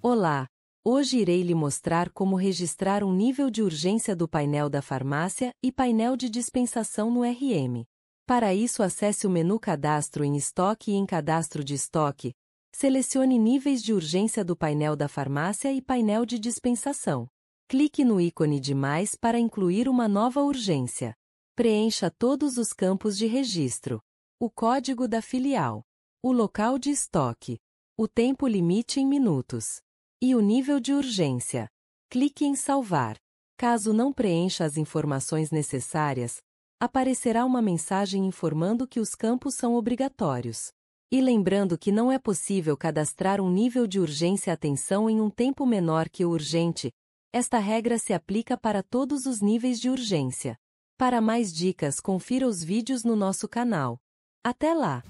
Olá! Hoje irei lhe mostrar como registrar um nível de urgência do painel da farmácia e painel de dispensação no RM. Para isso, acesse o menu Cadastro em Estoque e em Cadastro de Estoque, selecione Níveis de urgência do painel da farmácia e painel de dispensação. Clique no ícone de Mais para incluir uma nova urgência. Preencha todos os campos de registro: o código da filial, o local de estoque, o tempo limite em minutos e o nível de urgência. Clique em Salvar. Caso não preencha as informações necessárias, aparecerá uma mensagem informando que os campos são obrigatórios. E lembrando que não é possível cadastrar um nível de urgência atenção em um tempo menor que o urgente, esta regra se aplica para todos os níveis de urgência. Para mais dicas, confira os vídeos no nosso canal. Até lá!